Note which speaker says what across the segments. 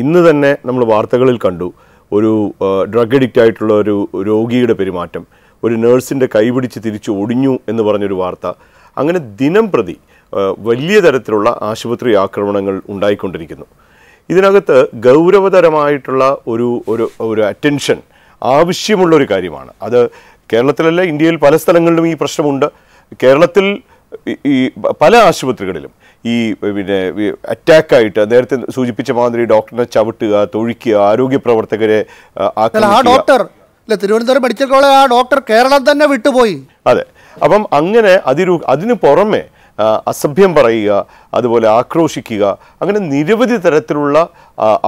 Speaker 1: ഇന്ന് തന്നെ നമ്മൾ വാർത്തകളിൽ കണ്ടു ഒരു ഡ്രഗ് അഡിക്റ്റ് ആയിട്ടുള്ള ഒരു രോഗിയുടെ പെരുമാറ്റം ഒരു നേഴ്സിൻ്റെ കൈപിടിച്ച് തിരിച്ചു ഒടിഞ്ഞു എന്ന് പറഞ്ഞൊരു വാർത്ത അങ്ങനെ ദിനം പ്രതി വലിയ തരത്തിലുള്ള ആശുപത്രി ആക്രമണങ്ങൾ ഉണ്ടായിക്കൊണ്ടിരിക്കുന്നു ഇതിനകത്ത് ഗൗരവതരമായിട്ടുള്ള ഒരു ഒരു ഒരു അറ്റൻഷൻ ഒരു കാര്യമാണ് അത് കേരളത്തിലല്ല ഇന്ത്യയിൽ പല സ്ഥലങ്ങളിലും ഈ പ്രശ്നമുണ്ട് കേരളത്തിൽ ഈ പല ആശുപത്രികളിലും ഈ പിന്നെ അറ്റാക്കായിട്ട് നേരത്തെ സൂചിപ്പിച്ച മാതിരി ഡോക്ടറിനെ ചവിട്ടുക തൊഴിക്കുക ആരോഗ്യ പ്രവർത്തകരെ ആ ഡോക്ടർ
Speaker 2: അല്ല തിരുവനന്തപുരം മെഡിക്കൽ കോളേജ് ആ ഡോക്ടർ
Speaker 1: കേരളം തന്നെ വിട്ടുപോയി അതെ അപ്പം അങ്ങനെ അതിരൂ അതിനു പുറമെ അസഭ്യം പറയുക അതുപോലെ ആക്രോശിക്കുക അങ്ങനെ നിരവധി തരത്തിലുള്ള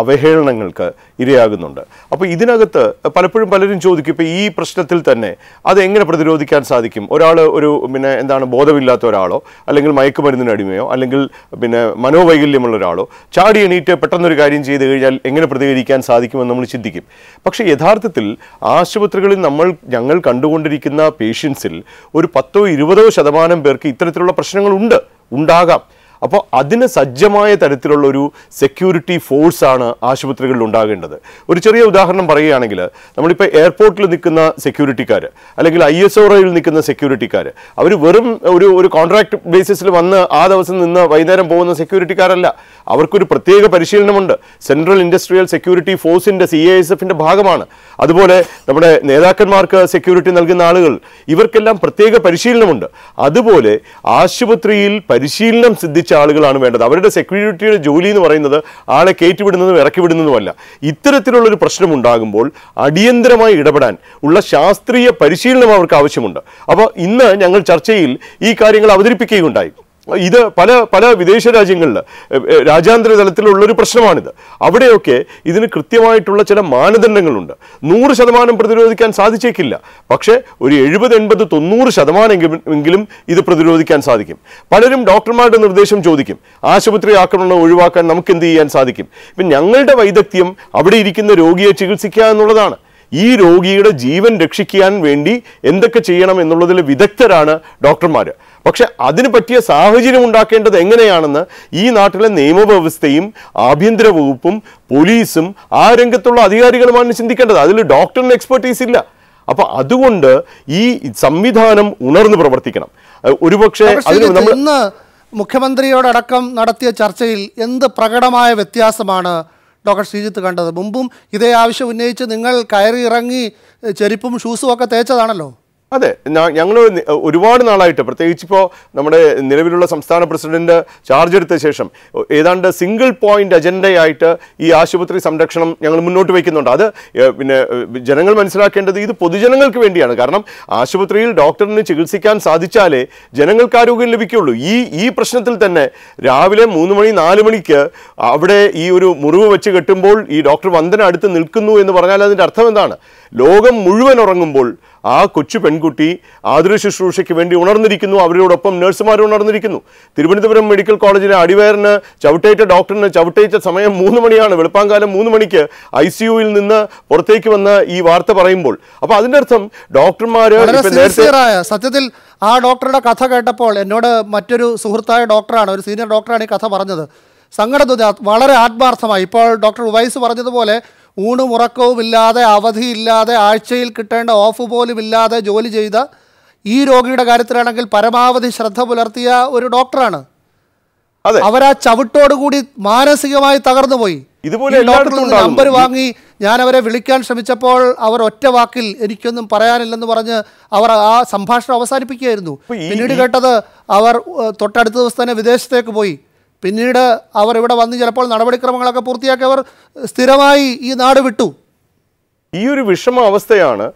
Speaker 1: അവഹേളനങ്ങൾക്ക് ഇരയാകുന്നുണ്ട് അപ്പോൾ ഇതിനകത്ത് പലപ്പോഴും പലരും ചോദിക്കും ഇപ്പോൾ ഈ പ്രശ്നത്തിൽ തന്നെ അതെങ്ങനെ പ്രതിരോധിക്കാൻ സാധിക്കും ഒരാൾ ഒരു പിന്നെ എന്താണ് ബോധമില്ലാത്ത ഒരാളോ അല്ലെങ്കിൽ മയക്കുമരുന്നിന് അടിമയോ അല്ലെങ്കിൽ പിന്നെ മനോവൈകല്യമുള്ള ഒരാളോ ചാടി എണീറ്റ് പെട്ടെന്നൊരു കാര്യം ചെയ്ത് കഴിഞ്ഞാൽ എങ്ങനെ പ്രതികരിക്കാൻ സാധിക്കുമെന്ന് നമ്മൾ ചിന്തിക്കും പക്ഷേ യഥാർത്ഥത്തിൽ ആശുപത്രികളിൽ നമ്മൾ ഞങ്ങൾ കണ്ടുകൊണ്ടിരിക്കുന്ന പേഷ്യൻസിൽ ഒരു പത്തോ ഇരുപതോ ശതമാനം പേർക്ക് ഇത്തരത്തിലുള്ള പ്രശ്നങ്ങളുണ്ട് ഉണ്ടാകാം അപ്പോൾ അതിന് സജ്ജമായ തരത്തിലുള്ള ഒരു സെക്യൂരിറ്റി ഫോഴ്സാണ് ആശുപത്രികളിൽ ഉണ്ടാകേണ്ടത് ഒരു ചെറിയ ഉദാഹരണം പറയുകയാണെങ്കിൽ നമ്മളിപ്പോൾ എയർപോർട്ടിൽ നിൽക്കുന്ന സെക്യൂരിറ്റിക്കാർ അല്ലെങ്കിൽ ഐ എസ് ഒറയിൽ നിൽക്കുന്ന സെക്യൂരിറ്റിക്കാർ അവർ വെറും ഒരു ഒരു കോൺട്രാക്ട് ബേസിസിൽ വന്ന് ആ ദിവസം നിന്ന് വൈകുന്നേരം പോകുന്ന സെക്യൂരിറ്റിക്കാരല്ല അവർക്കൊരു പ്രത്യേക പരിശീലനമുണ്ട് സെൻട്രൽ ഇൻഡസ്ട്രിയൽ സെക്യൂരിറ്റി ഫോഴ്സിൻ്റെ സി എ എസ് എഫിൻ്റെ ഭാഗമാണ് അതുപോലെ നമ്മുടെ നേതാക്കന്മാർക്ക് സെക്യൂരിറ്റി നൽകുന്ന ആളുകൾ ഇവർക്കെല്ലാം പ്രത്യേക പരിശീലനമുണ്ട് അതുപോലെ ആശുപത്രിയിൽ പരിശീലനം സിദ്ധിച്ച ആളുകളാണ് വേണ്ടത് അവരുടെ സെക്യൂരിറ്റിയുടെ ജോലി എന്ന് പറയുന്നത് ആളെ കയറ്റിവിടുന്നതും ഇറക്കിവിടുന്നതുമല്ല ഇത്തരത്തിലുള്ളൊരു പ്രശ്നമുണ്ടാകുമ്പോൾ അടിയന്തരമായി ഇടപെടാൻ ഉള്ള ശാസ്ത്രീയ പരിശീലനം അവർക്ക് ആവശ്യമുണ്ട് അപ്പോൾ ഇന്ന് ഞങ്ങൾ ചർച്ചയിൽ ഈ കാര്യങ്ങൾ അവതരിപ്പിക്കുകയുണ്ടായി ഇത് പല പല വിദേശ രാജ്യങ്ങളിൽ രാജ്യാന്തര തലത്തിലുള്ള ഒരു പ്രശ്നമാണിത് അവിടെയൊക്കെ ഇതിന് കൃത്യമായിട്ടുള്ള ചില മാനദണ്ഡങ്ങളുണ്ട് നൂറ് ശതമാനം പ്രതിരോധിക്കാൻ സാധിച്ചേക്കില്ല പക്ഷേ ഒരു എഴുപത് എൺപത് തൊണ്ണൂറ് ശതമാനമെങ്കിലും എങ്കിലും ഇത് പ്രതിരോധിക്കാൻ സാധിക്കും പലരും ഡോക്ടർമാരുടെ നിർദ്ദേശം ചോദിക്കും ആശുപത്രി ആക്രമണം ഒഴിവാക്കാൻ നമുക്ക് എന്ത് ചെയ്യാൻ സാധിക്കും ഇപ്പം ഞങ്ങളുടെ വൈദഗ്ധ്യം അവിടെ ഇരിക്കുന്ന രോഗിയെ ചികിത്സിക്കുക എന്നുള്ളതാണ് ഈ രോഗിയുടെ ജീവൻ രക്ഷിക്കാൻ വേണ്ടി എന്തൊക്കെ ചെയ്യണം എന്നുള്ളതിൽ വിദഗ്ധരാണ് ഡോക്ടർമാർ പക്ഷെ അതിന് പറ്റിയ സാഹചര്യം ഉണ്ടാക്കേണ്ടത് എങ്ങനെയാണെന്ന് ഈ നാട്ടിലെ നിയമവ്യവസ്ഥയും ആഭ്യന്തര വകുപ്പും പോലീസും ആ രംഗത്തുള്ള അധികാരികളുമാണ് ചിന്തിക്കേണ്ടത് അതിൽ ഡോക്ടറിന് എക്സ്പെർട്ടീസ് ഇല്ല അപ്പോൾ അതുകൊണ്ട് ഈ സംവിധാനം ഉണർന്നു പ്രവർത്തിക്കണം ഒരുപക്ഷെ അതിന്
Speaker 2: നമ്മൾ നടത്തിയ ചർച്ചയിൽ എന്ത് പ്രകടമായ വ്യത്യാസമാണ് ഡോക്ടർ ശ്രീജിത്ത് കണ്ടത് മുമ്പും ഇതേ ആവശ്യം ഉന്നയിച്ച് നിങ്ങൾ കയറി ഇറങ്ങി ചെരുപ്പും ഷൂസും ഒക്കെ തേച്ചതാണല്ലോ
Speaker 1: അതെ ഞങ്ങൾ ഒരുപാട് നാളായിട്ട് പ്രത്യേകിച്ച് ഇപ്പോൾ നമ്മുടെ നിലവിലുള്ള സംസ്ഥാന പ്രസിഡന്റ് ചാർജ് എടുത്ത ശേഷം ഏതാണ്ട് സിംഗിൾ പോയിന്റ് അജണ്ടയായിട്ട് ഈ ആശുപത്രി സംരക്ഷണം ഞങ്ങൾ മുന്നോട്ട് വയ്ക്കുന്നുണ്ട് അത് പിന്നെ ജനങ്ങൾ മനസ്സിലാക്കേണ്ടത് ഇത് പൊതുജനങ്ങൾക്ക് വേണ്ടിയാണ് കാരണം ആശുപത്രിയിൽ ഡോക്ടറിന് ചികിത്സിക്കാൻ സാധിച്ചാലേ ജനങ്ങൾക്ക് ആരോഗ്യം ലഭിക്കുകയുള്ളൂ ഈ ഈ പ്രശ്നത്തിൽ തന്നെ രാവിലെ മൂന്ന് മണി നാല് മണിക്ക് അവിടെ ഈ ഒരു മുറിവ് വെച്ച് കെട്ടുമ്പോൾ ഈ ഡോക്ടർ വന്ദന അടുത്ത് നിൽക്കുന്നു എന്ന് പറഞ്ഞാൽ അതിൻ്റെ അർത്ഥം എന്താണ് ലോകം മുഴുവൻ ഉറങ്ങുമ്പോൾ ആ കൊച്ചു പെൺകുട്ടി ആതുര ശുശ്രൂഷയ്ക്ക് വേണ്ടി ഉണർന്നിരിക്കുന്നു അവരോടൊപ്പം നഴ്സുമാർ ഉണർന്നിരിക്കുന്നു തിരുവനന്തപുരം മെഡിക്കൽ കോളേജിലെ അടിവയറിന് ചവിട്ടേറ്റ ഡോക്ടറിന് ചവിട്ടേറ്റ സമയം മൂന്ന് മണിയാണ് വെളുപ്പാങ്കാലം മൂന്ന് മണിക്ക് ഐ നിന്ന് പുറത്തേക്ക് വന്ന ഈ വാർത്ത പറയുമ്പോൾ അപ്പോൾ അതിൻ്റെ അർത്ഥം
Speaker 2: ഡോക്ടർമാര് സത്യത്തിൽ ആ ഡോക്ടറുടെ കഥ കേട്ടപ്പോൾ എന്നോട് മറ്റൊരു സുഹൃത്തായ ഡോക്ടറാണ് ഒരു സീനിയർ ഡോക്ടറാണ് ഈ കഥ പറഞ്ഞത് സങ്കടം വളരെ ആത്മാർത്ഥമായി ഇപ്പോൾ ഡോക്ടർ വൈസ് പറഞ്ഞതുപോലെ ഊണും ഉറക്കവുമില്ലാതെ അവധിയില്ലാതെ ആഴ്ചയിൽ കിട്ടേണ്ട ഓഫ് പോലും ഇല്ലാതെ ജോലി ചെയ്ത ഈ രോഗിയുടെ കാര്യത്തിലാണെങ്കിൽ പരമാവധി ശ്രദ്ധ പുലർത്തിയ ഒരു ഡോക്ടറാണ് അവരാ ചവിട്ടോടുകൂടി മാനസികമായി തകർന്നു പോയി നമ്പർ വാങ്ങി ഞാൻ അവരെ വിളിക്കാൻ ശ്രമിച്ചപ്പോൾ അവർ ഒറ്റ വാക്കിൽ എനിക്കൊന്നും പറയാനില്ലെന്ന് പറഞ്ഞ് അവർ ആ സംഭാഷണം അവസാനിപ്പിക്കുകയായിരുന്നു പിന്നീട് കേട്ടത് അവർ തൊട്ടടുത്ത ദിവസം തന്നെ വിദേശത്തേക്ക് പോയി പിന്നീട് അവർ ഇവിടെ വന്ന് ചിലപ്പോൾ നടപടിക്രമങ്ങളൊക്കെ അവർ സ്ഥിരമായി ഈ നാട് വിട്ടു ഈ ഒരു വിഷമ അവസ്ഥയാണ്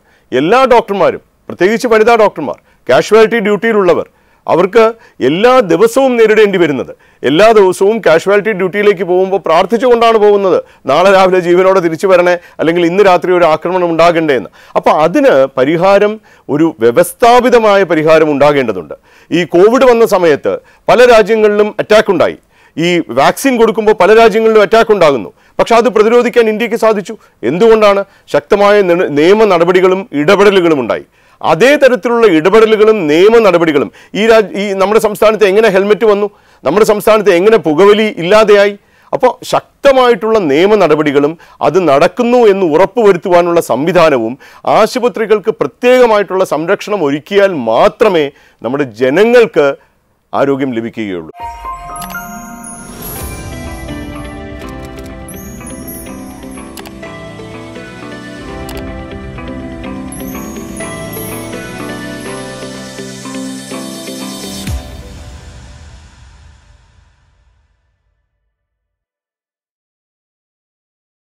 Speaker 2: എല്ലാ ഡോക്ടർമാരും
Speaker 1: പ്രത്യേകിച്ച് വനിതാ ഡോക്ടർമാർ കാഷ്വാലിറ്റി ഡ്യൂട്ടിയിലുള്ളവർ അവർക്ക് എല്ലാ ദിവസവും നേരിടേണ്ടി വരുന്നത് എല്ലാ ദിവസവും കാഷ്വാലിറ്റി ഡ്യൂട്ടിയിലേക്ക് പോകുമ്പോൾ പ്രാർത്ഥിച്ചുകൊണ്ടാണ് പോകുന്നത് നാളെ രാവിലെ ജീവനോടെ തിരിച്ചു വരണേ അല്ലെങ്കിൽ ഇന്ന് രാത്രി ഒരു ആക്രമണം ഉണ്ടാകണ്ടേ എന്ന് അപ്പോൾ അതിന് പരിഹാരം ഒരു വ്യവസ്ഥാപിതമായ പരിഹാരം ഉണ്ടാകേണ്ടതുണ്ട് ഈ കോവിഡ് വന്ന സമയത്ത് പല രാജ്യങ്ങളിലും അറ്റാക്ക് ഉണ്ടായി ഈ വാക്സിൻ കൊടുക്കുമ്പോൾ പല രാജ്യങ്ങളിലും അറ്റാക്ക് ഉണ്ടാകുന്നു പക്ഷെ അത് പ്രതിരോധിക്കാൻ ഇന്ത്യക്ക് സാധിച്ചു എന്തുകൊണ്ടാണ് ശക്തമായ നിയമ നടപടികളും ഇടപെടലുകളും ഉണ്ടായി അതേ തരത്തിലുള്ള ഇടപെടലുകളും നിയമ നടപടികളും ഈ ഈ നമ്മുടെ സംസ്ഥാനത്ത് എങ്ങനെ ഹെൽമെറ്റ് വന്നു നമ്മുടെ സംസ്ഥാനത്ത് എങ്ങനെ പുകവലി ഇല്ലാതെയായി അപ്പോൾ ശക്തമായിട്ടുള്ള നിയമ നടപടികളും അത് നടക്കുന്നു എന്ന് ഉറപ്പുവരുത്തുവാനുള്ള സംവിധാനവും ആശുപത്രികൾക്ക് പ്രത്യേകമായിട്ടുള്ള സംരക്ഷണം ഒരുക്കിയാൽ മാത്രമേ നമ്മുടെ ജനങ്ങൾക്ക് ആരോഗ്യം ലഭിക്കുകയുള്ളൂ